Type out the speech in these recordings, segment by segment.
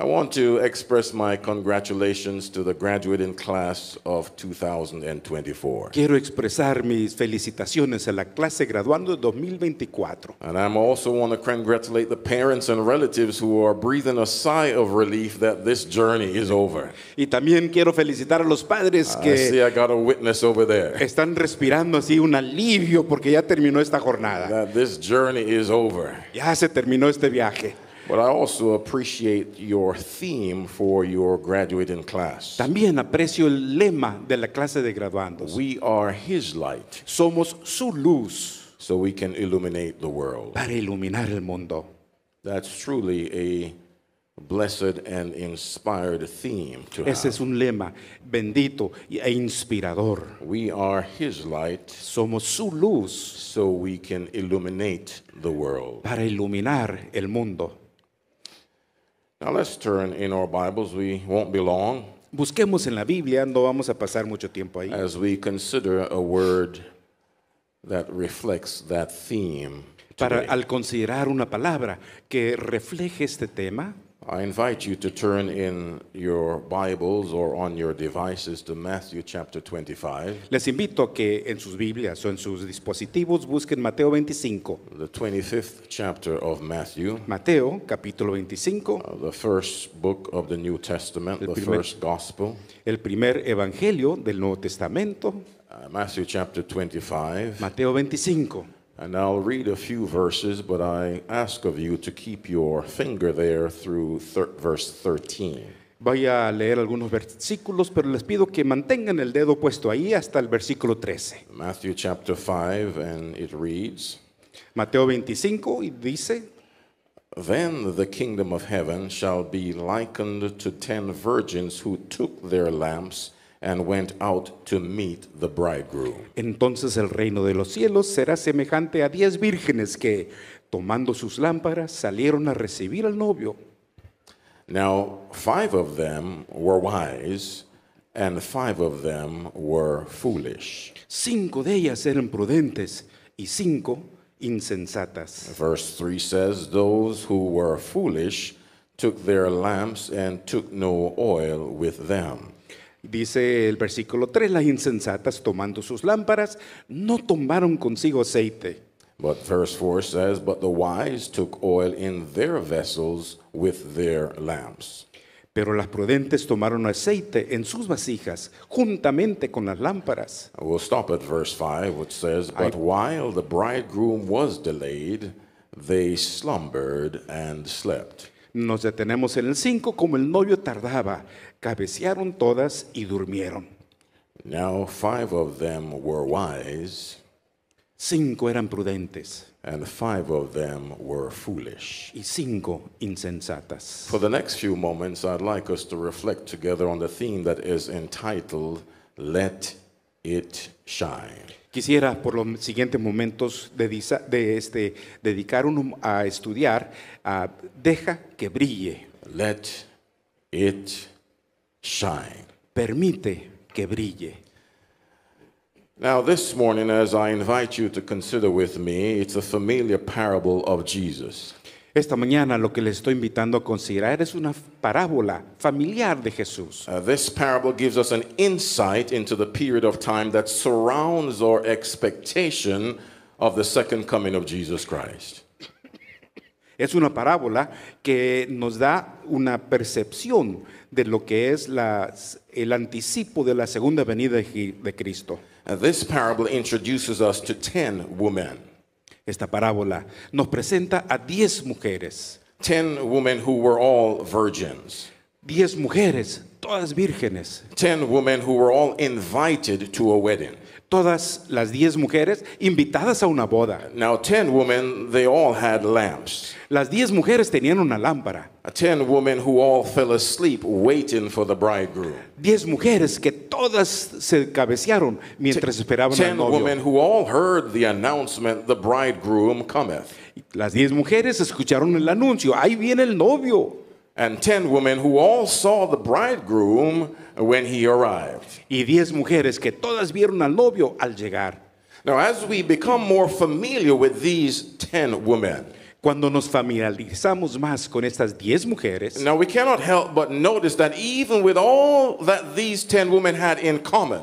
I want to express my congratulations to the graduating class of 2024. Quiero expresar mis felicitaciones a la clase graduando de 2024. And I also want to congratulate the parents and relatives who are breathing a sigh of relief that this journey is over. Y también quiero felicitar a los padres que I see I got a witness over there. Están respirando así un alivio porque ya terminó esta jornada. That this journey is over. Ya se terminó este viaje. But I also appreciate your theme for your graduating class. También aprecio el lema de la clase de graduandos. We are his light. Somos su luz so we can illuminate the world. para iluminar el mundo. That's truly a blessed and inspired theme to Ese have. es un lema bendito e inspirador. We are his light Somos su luz so we can illuminate the world. para iluminar el mundo. Busquemos en la Biblia, no vamos a pasar mucho tiempo ahí, para al considerar una palabra que refleje este tema, I invite you to turn in your Bibles or on your devices to Matthew chapter 25. Les invito que en sus Biblias o en sus dispositivos busquen Mateo 25. The 25th chapter of Matthew. Mateo capítulo 25. Uh, the first book of the New Testament, the first gospel. El primer evangelio del Nuevo Testamento. Uh, Matthew chapter 25. Mateo 25. And I'll read a few verses, but I ask of you to keep your finger there through thir verse 13. Voy a leer algunos versículos, pero les pido que mantengan el dedo puesto ahí hasta el versículo 13. Matthew chapter 5 and it reads Mateo 25 y dice Then the kingdom of heaven shall be likened to ten virgins who took their lamps and went out to meet the bridegroom. Entonces el reino de los cielos será semejante a diez vírgenes que, tomando sus lámparas, salieron a recibir al novio. Now, five of them were wise, and five of them were foolish. Cinco de ellas eran prudentes y cinco insensatas. Verse 3 says, Those who were foolish took their lamps and took no oil with them. Dice el versículo 3, las insensatas tomando sus lámparas no tomaron consigo aceite. Pero las prudentes tomaron aceite en sus vasijas juntamente con las lámparas. Nos detenemos en el 5 como el novio tardaba, cabecearon todas y durmieron. Now five of them were wise, Cinco eran prudentes and five of them were foolish. y cinco insensatas. For the next few moments, I'd like us to reflect together on the theme that is entitled Let It Shine. Quisiera por los siguientes momentos de, de este, dedicar uno a estudiar, a deja que brille, Let It shine. Permite que brille. Now, this morning, as I invite you to consider with me, it's a familiar parable of Jesus. Esta mañana lo que les estoy invitando a considerar es una parábola familiar de Jesús. Uh, this parable gives us an insight into the period of time that surrounds our expectation of the second coming of Jesus Christ. Es una parábola que nos da una percepción de lo que es la, el anticipo de la segunda venida de Cristo. this parable introduces us to 10 women. Esta parábola nos presenta a 10 mujeres. 10 women who were all virgins. 10 mujeres, todas vírgenes. 10 women who were all invited to a wedding todas las 10 mujeres invitadas a una boda. Now, ten women, they all had lamps. Las 10 mujeres tenían una lámpara. Ten women who all fell asleep waiting for the bridegroom. 10 mujeres que todas se cabecearon mientras ten, esperaban ten al novio. Ten women who all heard the announcement, the bridegroom cometh. Las 10 mujeres escucharon el anuncio, ahí viene el novio. and ten women who all saw the bridegroom when he arrived. Y diez mujeres que todas vieron al novio al llegar. Now, as we become more familiar with these ten women. Cuando nos familiarizamos más con estas diez mujeres, Now we cannot help but notice that even with all that these 10 women had in common,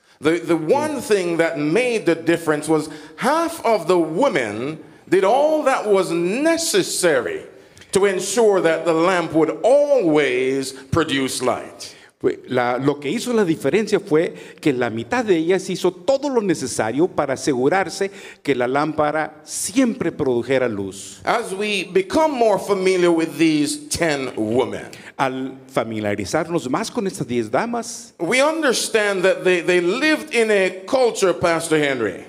The, the one thing that made the difference was half of the women did all that was necessary to ensure that the lamp would always produce light. La, lo que hizo la diferencia fue que la mitad de ellas hizo todo lo necesario para asegurarse que la lámpara siempre produjera luz. As we become more familiar with these women, al familiarizarnos más con estas diez damas, we understand that they, lived in a culture, Pastor Henry.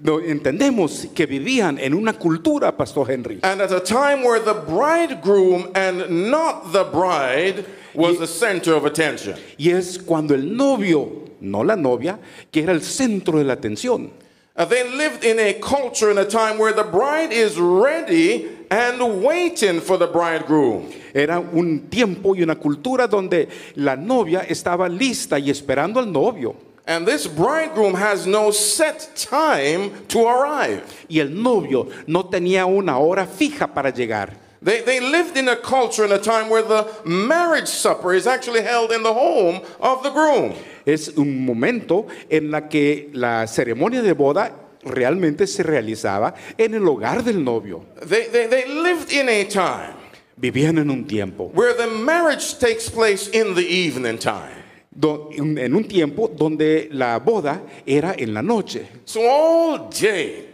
No, entendemos que vivían en una cultura, Pastor Henry. And at a time where the bridegroom and not the bride was the center of attention. Y es cuando el novio, no la novia, que era el centro de la atención. Uh, they lived in a culture in a time where the bride is ready and waiting for the bridegroom. Era un tiempo y una cultura donde la novia estaba lista y esperando al novio. And this bridegroom has no set time to arrive. Y el novio no tenía una hora fija para llegar. They, they lived in a culture in a time where the marriage supper is actually held in the home of the groom. Es un momento en la que la ceremonia de boda realmente se realizaba en el hogar del novio. They, they, lived in a time Vivían en un tiempo where the marriage takes place in the evening time. do- en un tiempo donde la boda era en la noche. So all day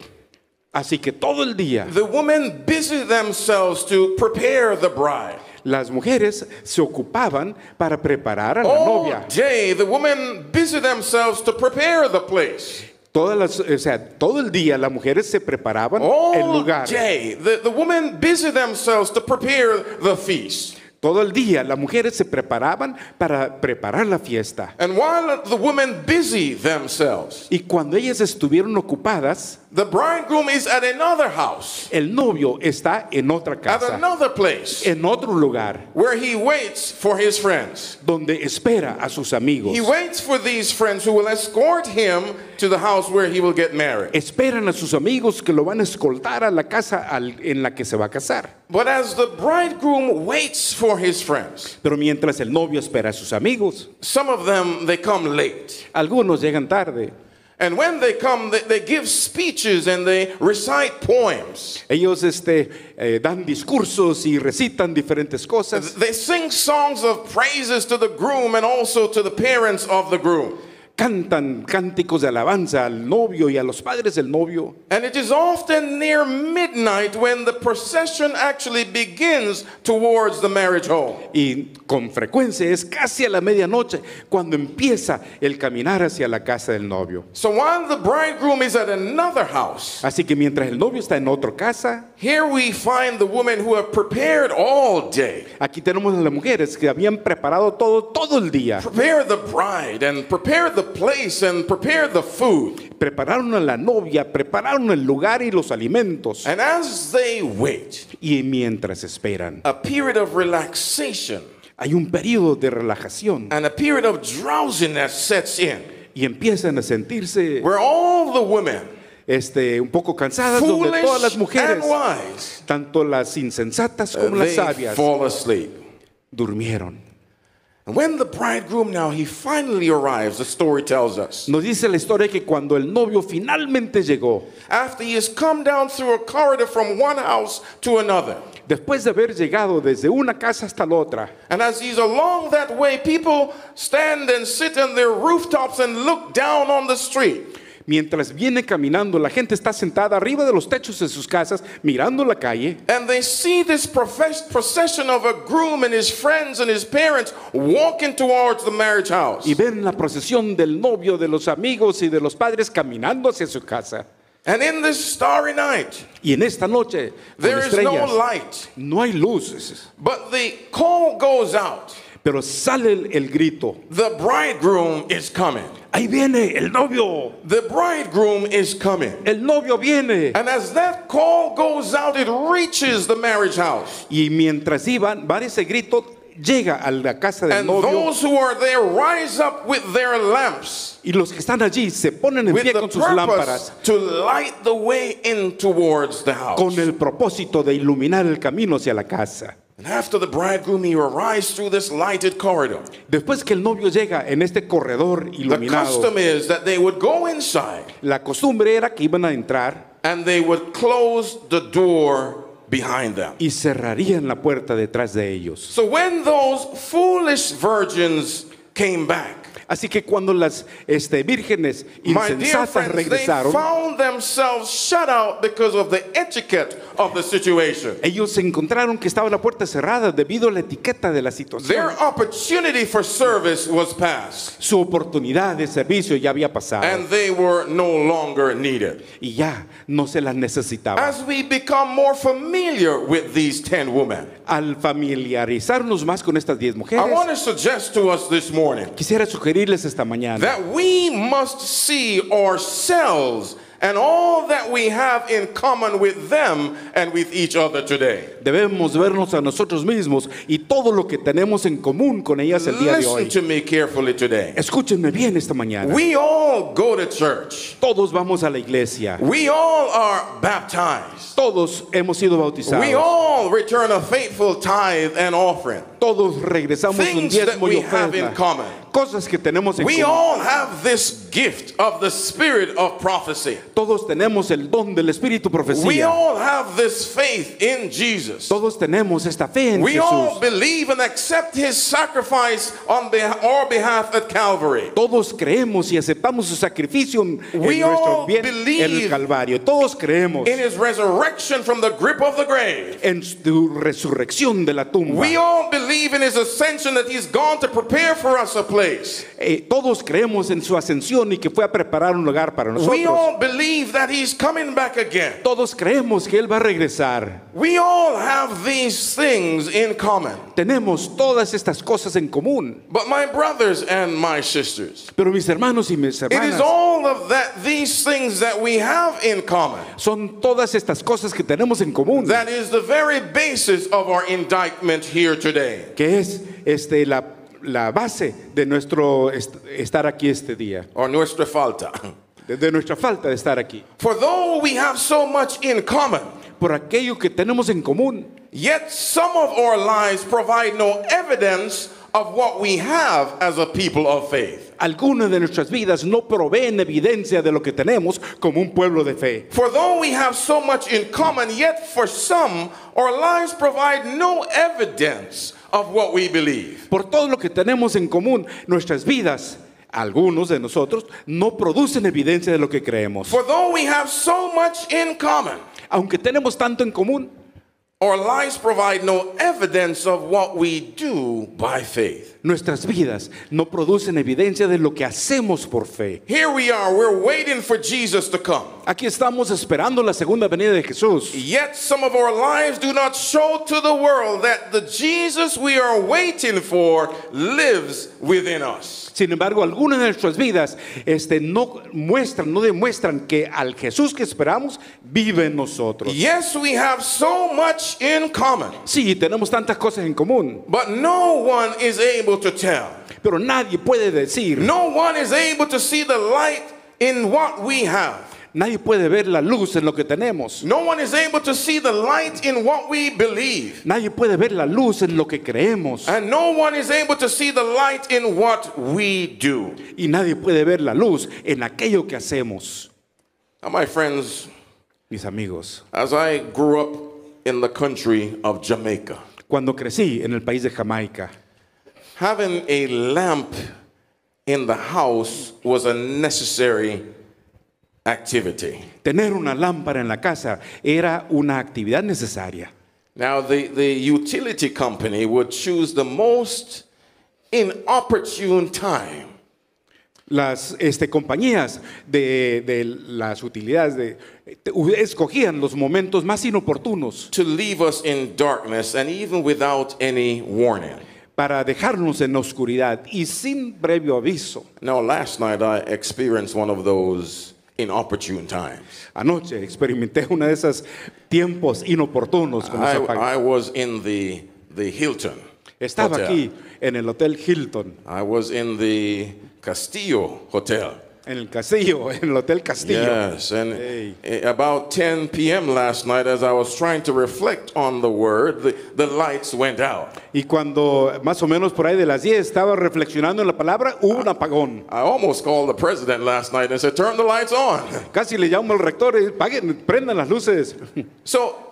Así que todo el día. The women busied themselves to prepare the bride. Las mujeres se ocupaban para preparar a la All novia. Day, the women busied themselves to prepare the place. Todas las, o sea, todo el día las mujeres se preparaban All el lugar. Day, the, the women busied themselves to prepare the feast. Todo el día las mujeres se preparaban para preparar la fiesta. And while the women busy themselves, y cuando ellas estuvieron ocupadas, The bridegroom is at another house. El novio está en otra casa. At another place. En otro lugar. Where he waits for his friends. Donde espera a sus amigos. He waits for these friends who will escort him to the house where he will get married. Esperan a sus amigos que lo van a escoltar a la casa en la que se va a casar. But as the bridegroom waits for his friends. Pero mientras el novio espera a sus amigos. Some of them they come late. Algunos llegan tarde. And when they come, they, they give speeches and they recite poems. Ellos este, eh, dan discursos y recitan diferentes cosas. They sing songs of praises to the groom and also to the parents of the groom. cantan cánticos de alabanza al novio y a los padres del novio. Y con frecuencia es casi a la medianoche cuando empieza el caminar hacia la casa del novio. Así que mientras el novio está en otra casa, Aquí tenemos a las mujeres que habían preparado todo todo el día. Prepare the bride and prepare the place and prepare the food. Prepararon a la novia, prepararon el lugar y los alimentos. y mientras esperan, a Hay un periodo de relajación. drowsiness Y empiezan a sentirse este, un poco cansadas, donde todas las mujeres, tanto las insensatas como las sabias, durmieron. When the bridegroom now he finally arrives, the story tells us. Nos dice la historia que cuando el novio finalmente llegó, after he has come down through a corridor from one house to another. Después de haber llegado desde una casa hasta la otra. And as he's along that way, people stand and sit on their rooftops and look down on the street. mientras viene caminando, la gente está sentada arriba de los techos de sus casas mirando la calle. Y ven la procesión del novio, de los amigos y de los padres caminando hacia su casa. y en esta noche, no hay luces. Pero sale el, grito. The bridegroom is coming. Ahí viene el novio. El novio viene. Y mientras iban, va ese grito llega a la casa del And novio. y los que están allí se ponen en pie con sus lámparas. Con el propósito de iluminar el camino hacia la casa. And after the bridegroom he arrives through this lighted corridor. Después que el novio llega en este corredor iluminado. The custom is that they would go inside. La costumbre era que iban a entrar. And they would close the door behind them. Y cerrarían la puerta detrás de ellos. So when those foolish virgins came back. Así que cuando las este, vírgenes insensatas regresaron, ellos se encontraron que estaba la puerta cerrada debido a la etiqueta de la situación. Su oportunidad de servicio ya había pasado. no longer Y ya no se las necesitaba. al familiarizarnos más con estas diez mujeres, quisiera sugerir pedirles esta mañana. That we must see ourselves and all that we have in common with them and with each other today. Debemos vernos a nosotros mismos y todo lo que tenemos en común con ellas el día de hoy. to me carefully today. Escúchenme bien esta mañana. We all go to church. Todos vamos a la iglesia. We all are baptized. Todos hemos sido bautizados. We all return a faithful tithe and offering. Todos regresamos Things un diezmo y ofrenda. That we have in common cosas que tenemos en We común. all have this gift of the spirit of prophecy. Todos tenemos el don del espíritu profecía. We all have this faith in Jesus. Todos tenemos esta fe en We Jesús. all believe and accept his sacrifice on our behalf at Calvary. Todos creemos y aceptamos su sacrificio en We nuestro all bien believe en el Calvario. Todos creemos in his resurrection from the grip of the grave. En su resurrección de la tumba. We all believe in his ascension that he's gone to prepare for us a place Eh, todos creemos en su ascensión y que fue a preparar un lugar para nosotros. Todos creemos que él va a regresar. Tenemos todas estas cosas en común. Pero mis hermanos y mis hermanas. Son todas estas cosas que tenemos en común. Que es este la la base de nuestro estar aquí este día. O nuestra falta. De, nuestra falta de estar aquí. For though we have so much in common, por aquello que tenemos en común, yet some of our lives provide no evidence of what we have as a people of faith. Algunas de nuestras vidas no proveen evidencia de lo que tenemos como un pueblo de fe. For though we have so much in common, yet for some our lives provide no evidence of what we believe. Por todo lo que tenemos en común, nuestras vidas, algunos de nosotros no producen evidencia de lo que creemos. For though we have so much in common, aunque tenemos tanto en común, our lives provide no evidence of what we do by faith. nuestras vidas no producen evidencia de lo que hacemos por fe. Aquí estamos esperando la segunda venida de Jesús. Sin embargo, algunas de nuestras vidas este, no muestran, no demuestran que al Jesús que esperamos vive en nosotros. so much common. Sí, tenemos tantas cosas en común. But no one is able to tell. Pero nadie puede decir. No one is able to see the light in what we have. Nadie puede ver la luz en lo que tenemos. No one is able to see the light in what we believe. Nadie puede ver la luz en lo que creemos. And no one is able to see the light in what we do. Y nadie puede ver la luz en aquello que hacemos. Now, my friends, mis amigos, as I grew up in the country of Jamaica. Cuando crecí en el país de Jamaica having a lamp in the house was a necessary activity. Tener una lámpara en la casa era una actividad necesaria. Now the, the utility company would choose the most inopportune time. Las este, compañías de, de las utilidades de, escogían los momentos más inoportunos. To leave us in darkness and even without any warning. para dejarnos en la oscuridad y sin previo aviso. Now last night I experienced one of those inopportune times. Anoche experimenté una de esas tiempos inoportunos I, I was in the the Hilton. Estaba hotel. aquí en el Hotel Hilton. I was in the Castillo Hotel. En el castillo, en el Hotel Castillo. Yes, and eh, about 10 p.m. last night, as I was trying to reflect on the word, the, lights went out. Y cuando más o menos por ahí de las 10 estaba reflexionando en la palabra, hubo un apagón. I almost called the president last night and said, "Turn the lights on." Casi le llamo al rector, eh, paguen, prendan las luces. So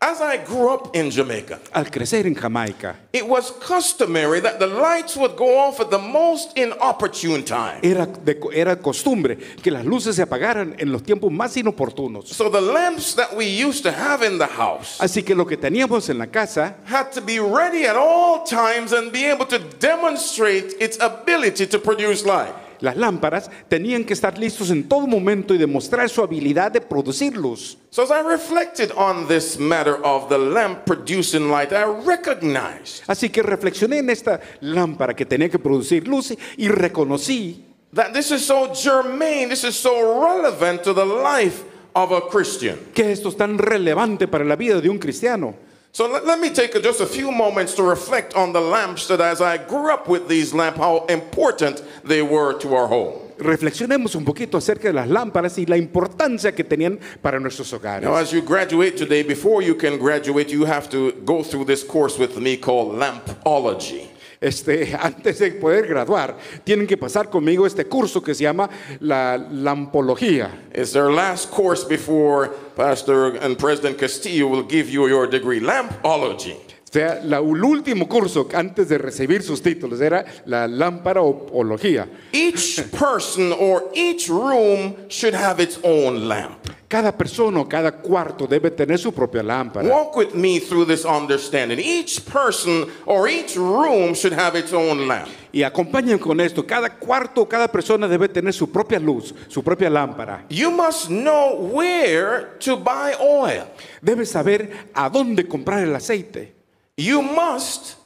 As I grew up in Jamaica, al crecer en Jamaica, it was customary that the lights would go off at the most inopportune time. Era, de, era costumbre que las luces se apagaran en los tiempos más inoportunos. So the lamps that we used to have in the house, así que lo que teníamos en la casa, had to be ready at all times and be able to demonstrate its ability to produce light. las lámparas tenían que estar listos en todo momento y demostrar su habilidad de producir So Así que reflexioné en esta lámpara que tenía que producir luz y reconocí Que esto es tan relevante para la vida de un cristiano. So let, let me take just a few moments to reflect on the lamps that as I grew up with these lamps, how important they were to our home. reflexionemos un poquito acerca de las lámparas y la importancia que tenían para nuestros hogares. Now, as you graduate today, before you can graduate, you have to go through this course with me called Lampology. este, antes de poder graduar, tienen que pasar conmigo este curso que se llama la lampología. It's their last course before Pastor and President Castillo will give you your degree, lampology. O la, el último curso antes de recibir sus títulos era la lámpara Each person or each room should have its own lamp. Cada persona o cada cuarto debe tener su propia lámpara. Walk with me through this understanding. Each person or each room should have its own lamp. Y acompañen con esto, cada cuarto o cada persona debe tener su propia luz, su propia lámpara. You must know where to buy oil. Debes saber a dónde comprar el aceite. You must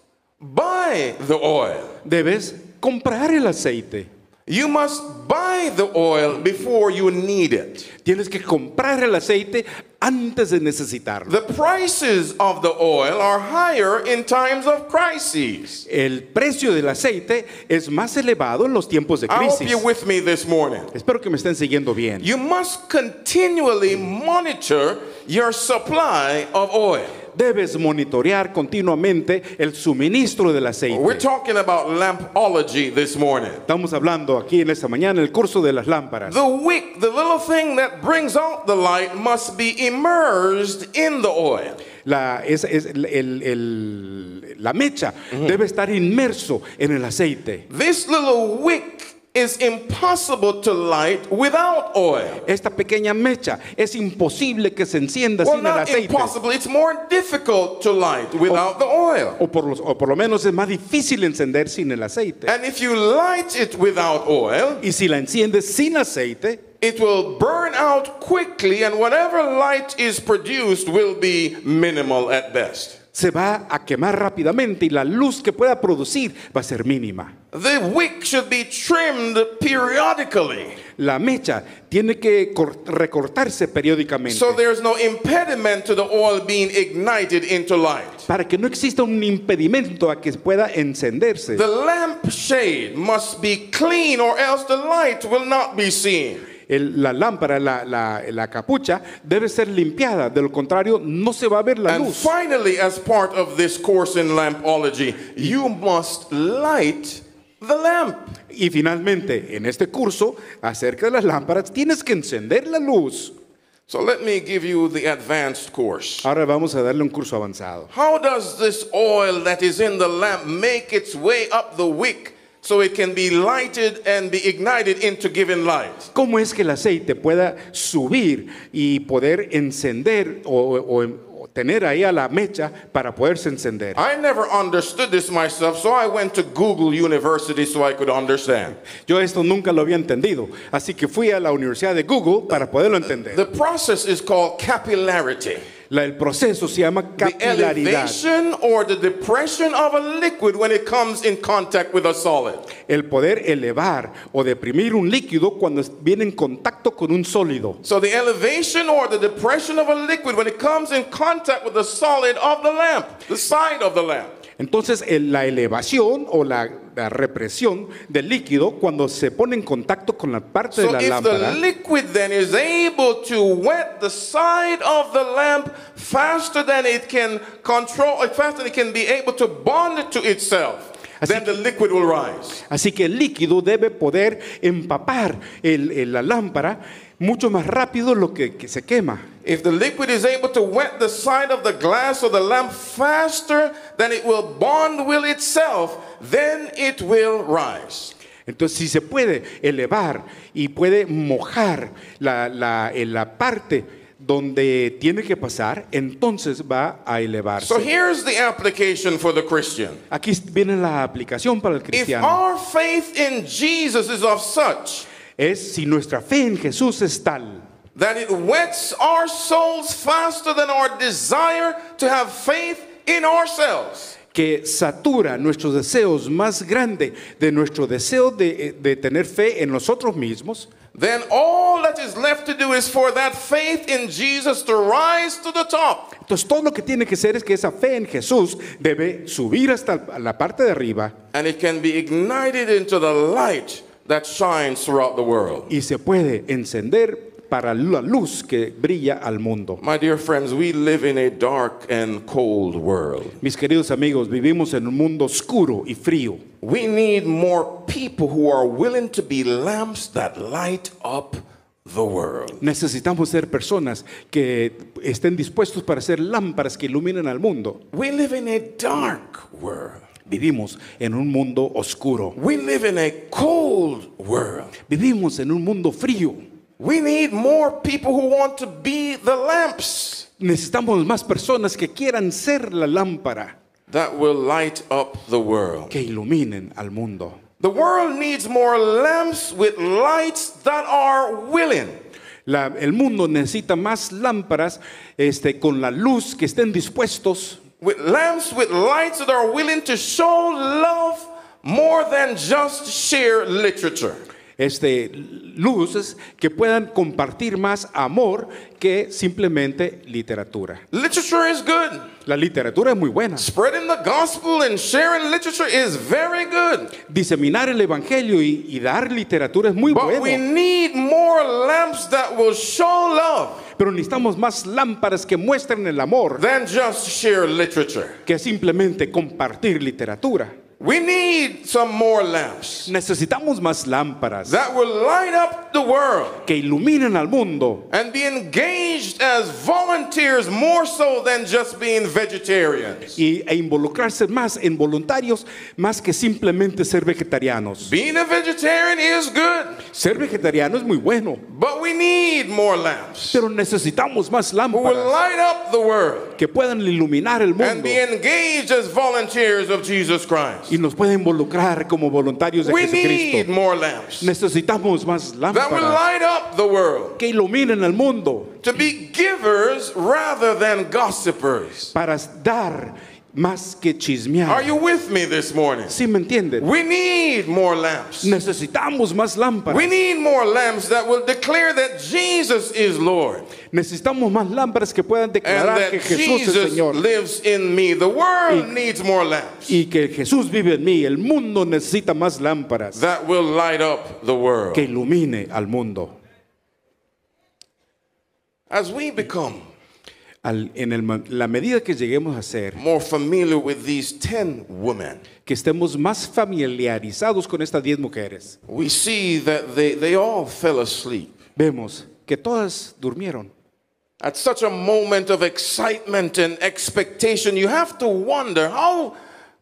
buy the oil. Debes comprar el aceite. You must buy the oil before you need it. Tienes que comprar el aceite antes de necesitarlo. The prices of the oil are higher in times of crises. El precio del aceite es más elevado en los tiempos de crisis. I hope you're with me this morning. Espero que me estén siguiendo bien. You must continually monitor your supply of oil. debes monitorear continuamente el suministro del aceite. We're talking about lampology this morning. Estamos hablando aquí en esta mañana el curso de las lámparas. The wick, the little thing that brings out the light must be immersed in the oil. La, es, es, el, el, la mecha mm -hmm. debe estar inmerso en el aceite. This little wick is impossible to light without oil. Esta pequeña mecha es imposible que se encienda well, sin el aceite. Impossible, it's more difficult to light without o, the oil. O por, los, o por lo menos es más difícil encender sin el aceite. And if you light it without oil, y si la enciendes sin aceite, it will burn out quickly and whatever light is produced will be minimal at best. se va a quemar rápidamente y la luz que pueda producir va a ser mínima. The wick should be trimmed periodically. La mecha tiene que recortarse periódicamente. So no impediment to the oil being ignited into light. Para que no exista un impedimento a que pueda encenderse. The lampshade must be clean or else the light will not be seen la lámpara, la, capucha, debe ser limpiada. De lo contrario, no se va a ver la luz. Finally, as part of this course in lampology, you must light the lamp. Y finalmente, en este curso acerca de las lámparas, tienes que encender la luz. So let me give you the advanced course. Ahora vamos a darle un curso avanzado. How does this oil that is in the lamp make its way up the wick? So it can be lighted and be ignited into giving light. ¿Cómo es que el aceite pueda subir y poder encender o, o, o tener ahí a la mecha para poderse encender? I never understood this myself, so I went to Google University so I could understand. Yo esto nunca lo había entendido, así que fui a la Universidad de Google para poderlo entender. The process is called capillarity. La, el proceso se llama capilaridad. El poder elevar o deprimir un líquido cuando viene en contacto con un sólido. So the elevation or the depression of a liquid when it comes in contact with the solid of the lamp, the side of the lamp. Entonces la elevación o la la represión del líquido cuando se pone en contacto con la parte so de la if lámpara. The liquid then is able to wet the side of the lamp faster than it can control, uh, faster than it can be able to bond it to itself. Así, then the liquid will rise. así que el líquido debe poder empapar el, el, la lámpara mucho más rápido lo que, se quema. If the liquid is able to wet the side of the glass or the lamp faster than it will bond with itself, then it will rise. Entonces, si se puede elevar y puede mojar la, la, eh, la parte donde tiene que pasar, entonces va a elevarse. So here's the application for the Christian. Aquí viene la aplicación para el cristiano. If our faith in Jesus is of such, es si nuestra fe en Jesús es tal that it wets our souls faster than our desire to have faith in ourselves. que satura nuestros deseos más grande de nuestro deseo de, de tener fe en nosotros mismos, Then all that is left to do is for that faith in Jesus to rise to the top. entonces todo lo que tiene que ser es que esa fe en Jesús debe subir hasta la parte de arriba And it can be ignited into the light that shines throughout the world. y se puede encender para la luz que brilla al mundo. My dear friends, we live in a dark and cold world. Mis queridos amigos, vivimos en un mundo oscuro y frío. We need more people who are willing to be lamps that light up the world. Necesitamos ser personas que estén dispuestos para ser lámparas que iluminen al mundo. We live in a dark world. Vivimos en un mundo oscuro. Vivimos en un mundo frío. Necesitamos más personas que quieran ser la lámpara. Que iluminen al mundo. el mundo necesita más lámparas este, con la luz que estén dispuestos with lamps with lights that are willing to show love more than just share literature. Este, luces que puedan compartir más amor que simplemente literatura. Literature is good. La literatura es muy buena. Spreading the gospel and sharing literature is very good. Diseminar el evangelio y, y dar literatura es muy But bueno. We need more lamps that will show love pero necesitamos más lámparas que muestren el amor que simplemente compartir literatura. We need some more lamps Necesitamos más lámparas that will light up the world que iluminen al mundo and be engaged as volunteers more so than just being vegetarians. y, e involucrarse más en voluntarios más que simplemente ser vegetarianos. Being a vegetarian is good, Ser vegetariano es muy bueno, but we need more lamps pero necesitamos más who will light up the world que puedan iluminar el and mundo be engaged as volunteers of Jesus Christ y nos puede involucrar como voluntarios de Jesucristo. Necesitamos más lámparas que iluminen el mundo para dar más que chismear. Are you with me this morning? ¿Sí me entienden? We need more lamps. Necesitamos más lámparas. We need more lamps that will declare that Jesus is Lord. Necesitamos más lámparas que puedan declarar que Jesús es Señor. Lives in me. The world y, needs more lamps. Y que Jesús vive en mí. El mundo necesita más lámparas. That will light up the world. Que ilumine al mundo. As we become Al, en el, la medida que lleguemos a ser more familiar with these ten women, que estemos más familiarizados con estas diez mujeres, we see that they, they all fell asleep. vemos que todas durmieron. At such a moment of excitement and expectation, you have to wonder how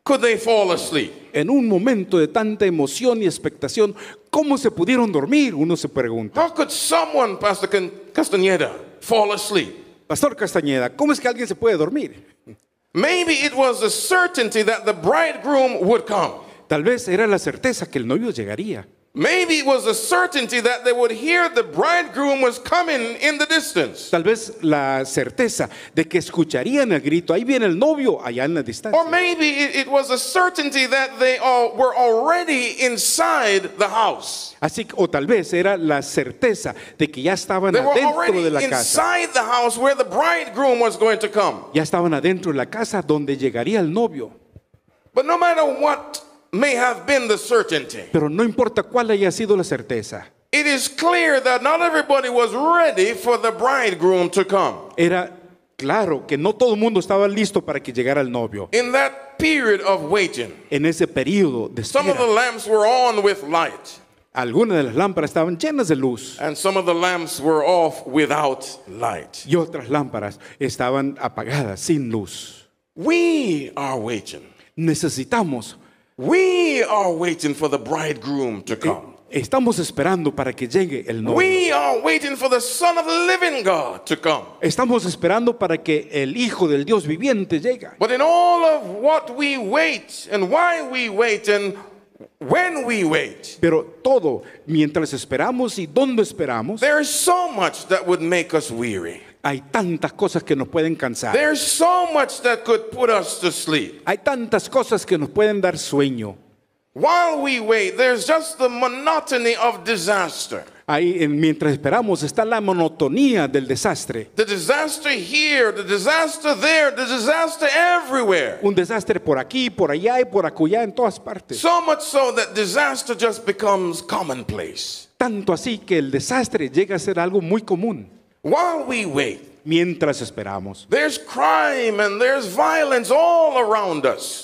could they fall asleep? En un momento de tanta emoción y expectación, ¿cómo se pudieron dormir? Uno se pregunta. How could someone, Pastor Castañeda, fall asleep? Pastor Castañeda, ¿cómo es que alguien se puede dormir? Maybe it was certainty that the bridegroom would come. Tal vez era la certeza que el novio llegaría. Maybe it was a certainty that they would hear the bridegroom was coming in the distance. Tal vez la certeza de que escucharían el grito, ahí viene el novio allá en la distancia. Or maybe it, it was a certainty that they all were already inside the house. Así o tal vez era la certeza de que ya estaban they adentro de la casa. Inside the house where the bridegroom was going to come. Ya estaban adentro de la casa donde llegaría el novio. But no matter what may have been the certainty. Pero no importa cuál haya sido la certeza. It is clear that not everybody was ready for the bridegroom to come. Era claro que no todo el mundo estaba listo para que llegara el novio. In that period of waiting. En ese periodo de espera. Some of the lamps were on with light. Algunas de las lámparas estaban llenas de luz. And some of the lamps were off without light. Y otras lámparas estaban apagadas, sin luz. We are waiting. Necesitamos We are waiting for the bridegroom to eh, come. Estamos esperando para que llegue el novio. We are waiting for the Son of the Living God to come. Estamos esperando para que el Hijo del Dios viviente llegue. But in all of what we wait and why we wait and when we wait. Pero todo mientras esperamos y dónde esperamos. There is so much that would make us weary. Hay tantas cosas que nos pueden cansar. Hay tantas cosas que nos pueden dar sueño. mientras esperamos, está la monotonía del desastre. Un desastre por aquí, por allá y por acullá en todas partes. Tanto así que el desastre llega a ser algo muy común mientras esperamos.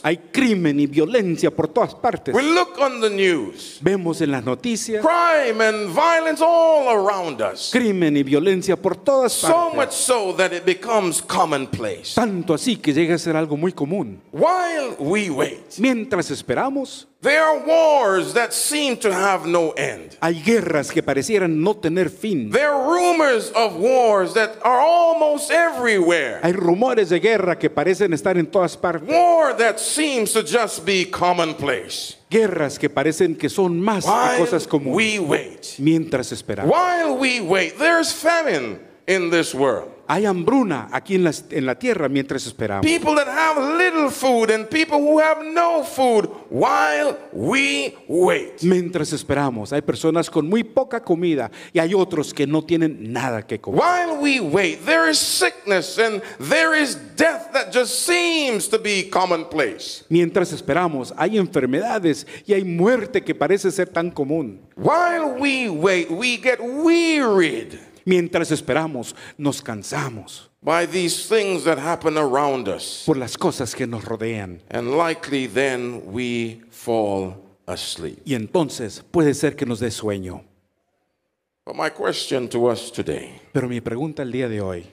Hay crimen y violencia por todas partes. news. Vemos en las noticias. Crimen y violencia por todas partes. Tanto así que llega a ser algo muy común. Mientras esperamos. There are wars that seem to have no end. Hay guerras que parecieran no tener fin. There are rumors of wars that are almost everywhere. Hay rumores de guerra que parecen estar en todas partes. War that seems to just be commonplace. Guerras que parecen que son más While cosas comunes. We wait. Mientras esperamos. While we wait, there's famine in this world. Hay hambruna aquí en la, en la tierra mientras esperamos. People that have little food and people who have no food while we wait. Mientras esperamos, hay personas con muy poca comida y hay otros que no tienen nada que comer. While we wait, there is sickness and there is death that just seems to be commonplace. Mientras esperamos, hay enfermedades y hay muerte que parece ser tan común. While we wait, we get wearied. Mientras esperamos, nos cansamos. Por las cosas que nos rodean. Y entonces puede ser que nos dé sueño. Pero mi pregunta el día de hoy.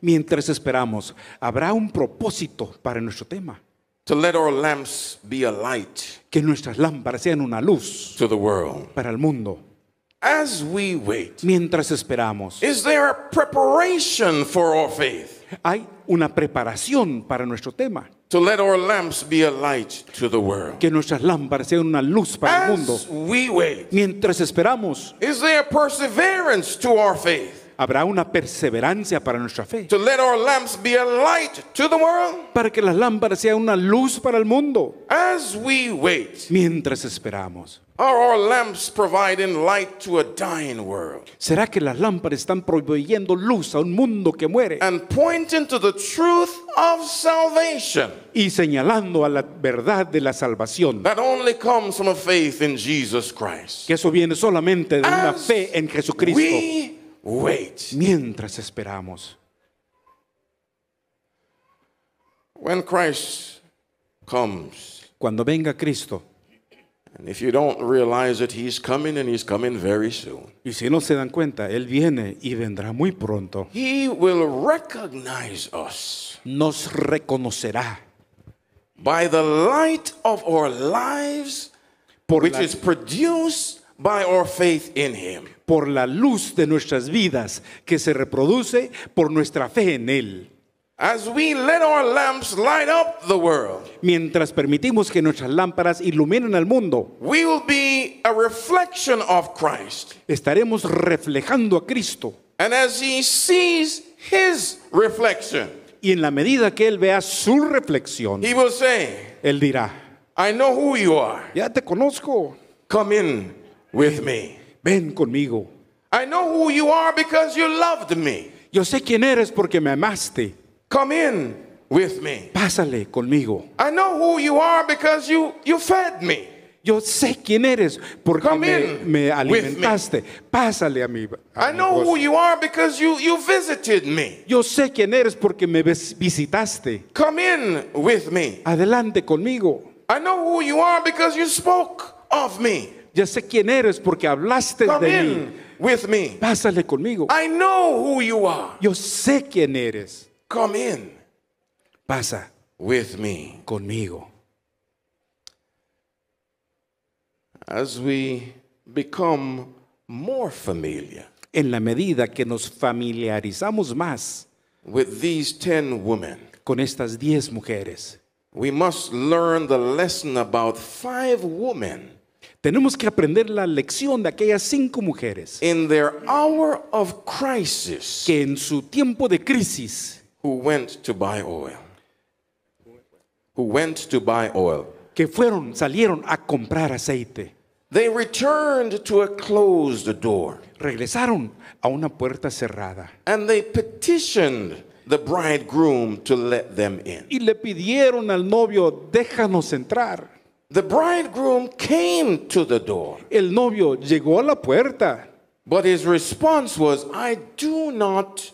Mientras esperamos, ¿habrá un propósito para nuestro tema? To let our lamps be a light que nuestras lámparas sean una luz para el mundo. As we wait, mientras esperamos, is there a preparation for our faith? Hay una preparación para nuestro tema. To let our lamps be a light to the world. Que nuestras lámparas sean una luz para el mundo. We wait, mientras esperamos, is there perseverance to our faith? habrá una perseverancia para nuestra fe. Para que las lámparas sean una luz para el mundo. Mientras esperamos. ¿Será que las lámparas están proveyendo luz a un mundo que muere? Y señalando a la verdad de la salvación. Que eso viene solamente de una fe en Jesucristo. Wait. Mientras esperamos. When Christ comes, cuando venga Cristo, and if you don't realize it, he's coming and he's coming very soon. Y si no se dan cuenta, él viene y vendrá muy pronto. He will recognize us. Nos reconocerá. By the light of our lives, Por which is produced por la luz de nuestras vidas que se reproduce por nuestra fe en él. mientras permitimos que nuestras lámparas iluminen al mundo, will Estaremos reflejando a Cristo. y en la medida que él vea su reflexión, él dirá, Ya te conozco. Come in with me. Ven conmigo. I know who you are because you loved me. Yo sé quién eres porque me amaste. Come in with me. Pásale conmigo. I know who you are because you you fed me. Yo sé quién eres porque Come me, me, alimentaste. Me. Pásale a mi. I know who you are because you, you visited me. Yo sé quién eres porque me visitaste. Come in with me. Adelante conmigo. I know who you are because you spoke of me. Ya sé quién eres porque hablaste Come de in mí. With me. Pásale conmigo. I know who you are. Yo sé quién eres. Come in. Pasa. With me. Conmigo. As we become more familiar. En la medida que nos familiarizamos más. With these ten women. Con estas 10 mujeres. We must learn the lesson about five women. Tenemos que aprender la lección de aquellas cinco mujeres in their hour of crisis, que en su tiempo de crisis que fueron, salieron a comprar aceite. Regresaron a una puerta cerrada. Y le pidieron al novio, déjanos entrar. The bridegroom came to the door. El novio llegó a la puerta. But his response was, I do not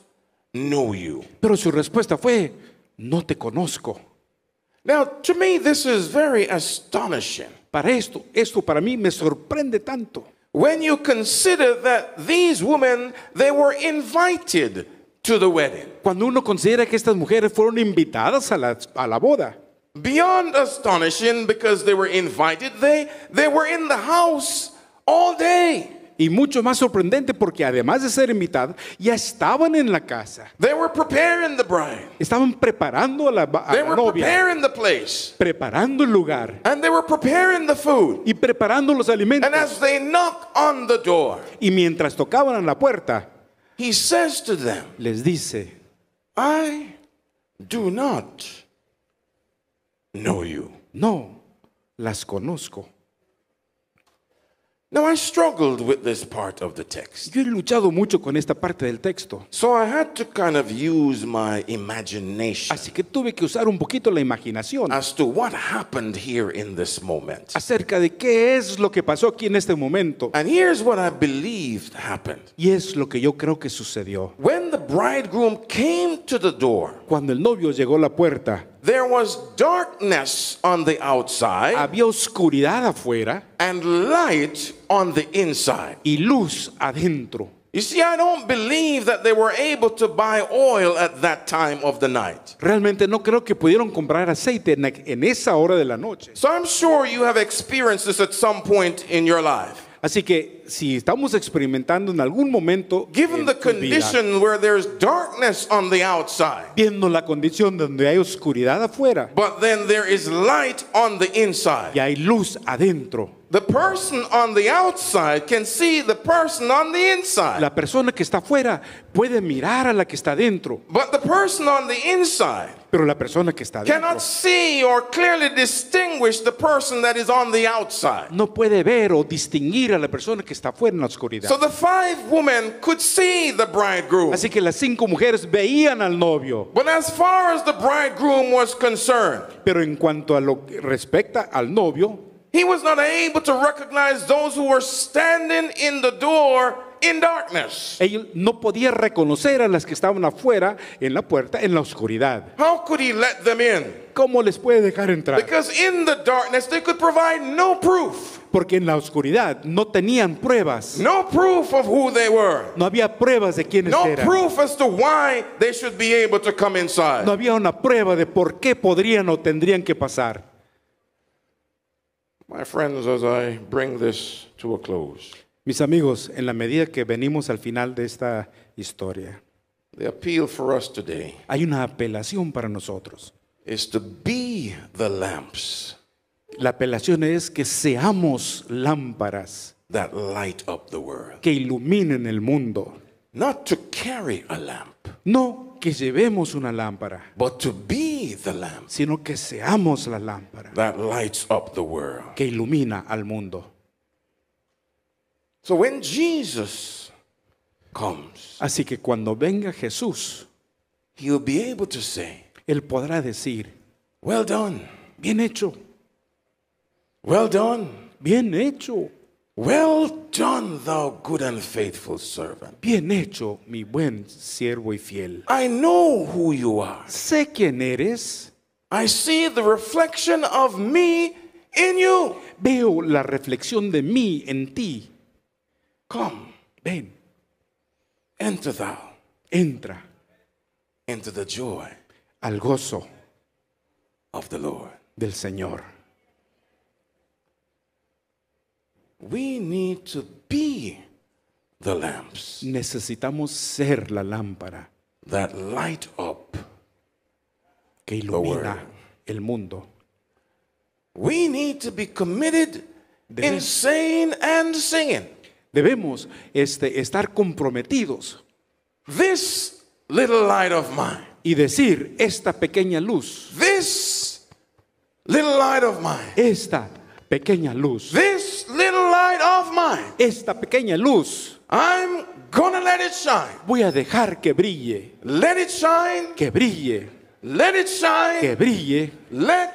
know you. Pero su respuesta fue, no te conozco. Now, to me, this is very astonishing. Para esto, esto para mí me sorprende tanto. When you consider that these women, they were invited to the wedding. Cuando uno considera que estas mujeres fueron invitadas a la, a la boda. beyond astonishing because they were invited. They, they were in the house all day. Y mucho más sorprendente porque además de ser invitados, ya estaban en la casa. They were preparing the bride. Estaban preparando a la, a they la were novia. Preparing the place. Preparando el lugar. And they were preparing the food. Y preparando los alimentos. And as they knock on the door, y mientras tocaban en la puerta, he says to them, les dice, I do not No, las conozco. Yo he luchado mucho con esta parte del texto. Así que tuve que usar un poquito la imaginación. Acerca de qué es lo que pasó aquí en este momento. And here's Y es lo que yo creo que sucedió. When Cuando el novio llegó a la puerta. There was darkness on the outside. Había oscuridad afuera. And light on the inside. Y luz adentro. You see, I don't believe that they were able to buy oil at that time of the night. Realmente no creo que pudieron comprar aceite en esa hora de la noche. So I'm sure you have experienced this at some point in your life. Así que si estamos experimentando en algún momento eh, darkness viendo la condición donde hay oscuridad afuera light on the inside y hay luz adentro The person on the outside can see the person on the inside. La persona que está afuera puede mirar a la que está dentro. But the person on the inside pero la persona que está dentro cannot see or clearly distinguish the person that is on the outside. No puede ver o distinguir a la persona que está fuera en la oscuridad. So the five women could see the bridegroom. Así que las cinco mujeres veían al novio. But as far as the bridegroom was concerned, pero en cuanto a lo que respecta al novio, He was not able to recognize those who were standing in the door in darkness. Él no podía reconocer a las que estaban afuera en la puerta en la oscuridad. How could he let them in? ¿Cómo les puede dejar entrar? Because in the darkness they could provide no proof. Porque en la oscuridad no tenían pruebas. No proof of who they were. No había pruebas de quiénes no eran. Proof as to why they should be able to come inside. No había una prueba de por qué podrían o tendrían que pasar. Mis amigos, en la medida que venimos al final de esta historia, hay una apelación para nosotros. La apelación es que seamos lámparas that light the world, que iluminen el mundo, not to carry a lamp, no que llevemos una lámpara, sino que seamos la lámpara que ilumina al mundo. comes, Así que cuando venga Jesús, él podrá decir, "Well done, bien hecho. Well done, bien hecho. Well done, thou good and faithful servant. Bien hecho, mi buen siervo y fiel. I know who you are. Sé quién eres. I see the reflection of me in you. Veo la reflexión de mí en ti. Come. Ven. Enter thou. Entra. Into the joy. Al gozo. Of the Lord. Del Señor. We need to be the lamps. Necesitamos ser la lámpara that light up que ilumina el mundo. We need to be committed in saying and singing. Debemos este, estar comprometidos. This little light of mine. Y decir esta pequeña luz. This little light of mine. Esta pequeña luz, this little light of mine, esta pequeña luz, I'm gonna let it shine. Voy a dejar que brille. Let it shine. Que brille. Let it shine. Que brille. Let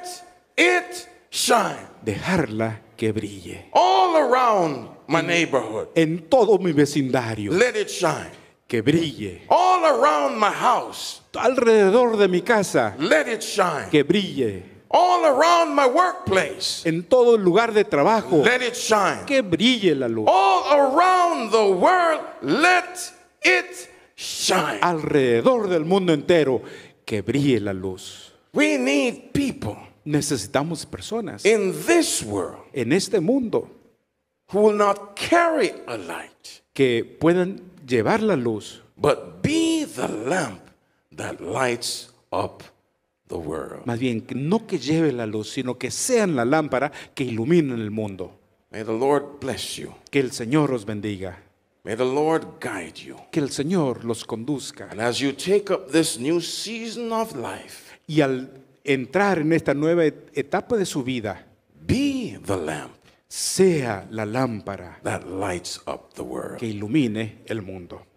it shine. Dejarla que brille. All around my en, neighborhood. En todo mi vecindario. Let it shine. Que brille. All around my house. Alrededor de mi casa. Let it shine. Que brille. All around my workplace. En todo lugar de trabajo. Let it shine. Que brille la luz. All around the world, let it shine. Alrededor del mundo entero, que brille la luz. We need people. Necesitamos personas. In this world. En este mundo. Who will not carry a light. Que puedan llevar la luz. But be the lamp that lights up más bien, no que lleve la luz, sino que sean la lámpara que ilumine el mundo. Que el Señor os bendiga. Que el Señor los conduzca. y al entrar en esta nueva etapa de su vida, Sea la lámpara that que ilumine el mundo.